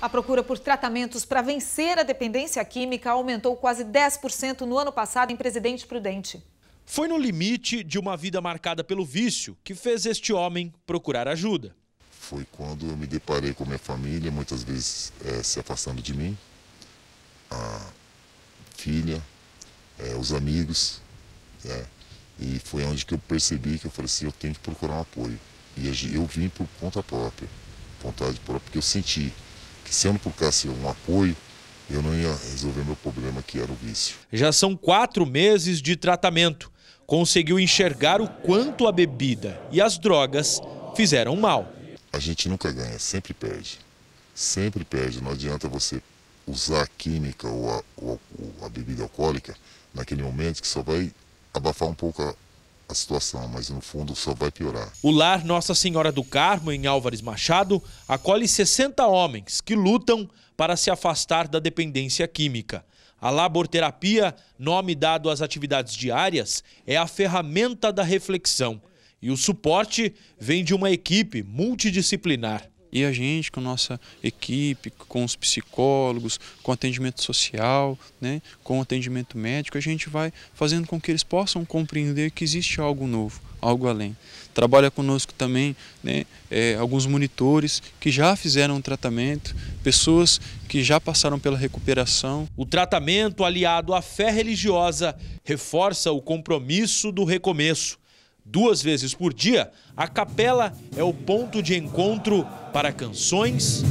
A procura por tratamentos para vencer a dependência química aumentou quase 10% no ano passado em Presidente Prudente. Foi no limite de uma vida marcada pelo vício que fez este homem procurar ajuda. Foi quando eu me deparei com minha família, muitas vezes é, se afastando de mim, a filha, é, os amigos. É, e foi onde que eu percebi que eu falei assim, eu tenho que procurar um apoio. E eu vim por conta própria, vontade própria, porque eu senti que se eu não procurasse um apoio, eu não ia resolver meu problema, que era o vício. Já são quatro meses de tratamento. Conseguiu enxergar o quanto a bebida e as drogas fizeram mal. A gente nunca ganha, sempre perde. Sempre perde. Não adianta você usar a química ou a, ou a, ou a bebida alcoólica naquele momento que só vai abafar um pouco a, a situação, mas no fundo só vai piorar. O lar Nossa Senhora do Carmo, em Álvares Machado, acolhe 60 homens que lutam para se afastar da dependência química. A laborterapia, nome dado às atividades diárias, é a ferramenta da reflexão. E o suporte vem de uma equipe multidisciplinar. E a gente, com nossa equipe, com os psicólogos, com atendimento social, né, com atendimento médico, a gente vai fazendo com que eles possam compreender que existe algo novo, algo além. Trabalha conosco também né, é, alguns monitores que já fizeram o tratamento, pessoas que já passaram pela recuperação. O tratamento aliado à fé religiosa reforça o compromisso do recomeço duas vezes por dia, a capela é o ponto de encontro para canções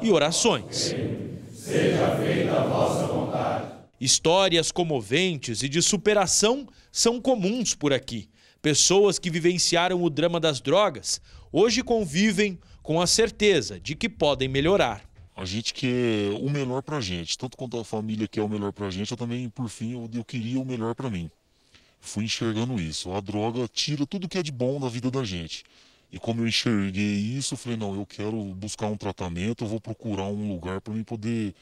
e orações. Seja feita a vossa vontade. Histórias comoventes e de superação são comuns por aqui. Pessoas que vivenciaram o drama das drogas hoje convivem com a certeza de que podem melhorar. A gente quer é o melhor pra gente, tanto quanto a família quer é o melhor pra gente, eu também, por fim, eu, queria o melhor pra mim fui enxergando isso. A droga tira tudo que é de bom da vida da gente. E como eu enxerguei isso, eu falei, não, eu quero buscar um tratamento, eu vou procurar um lugar para mim poder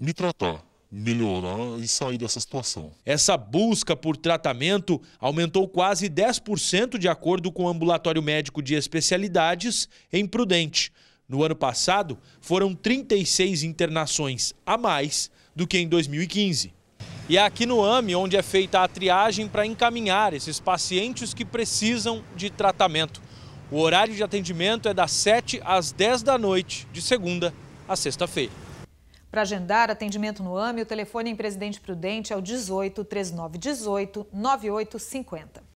me tratar, melhorar e sair dessa situação. Essa busca por tratamento aumentou quase 10% de acordo com o ambulatório médico de especialidades em Prudente. No ano passado, foram 36 internações a mais do que em 2015. E é aqui no AMI, onde é feita a triagem para encaminhar esses pacientes que precisam de tratamento. O horário de atendimento é das 7 às 10 da noite, de segunda a sexta-feira. Para agendar atendimento no AMI, o telefone em Presidente Prudente é o 18 3918 9850.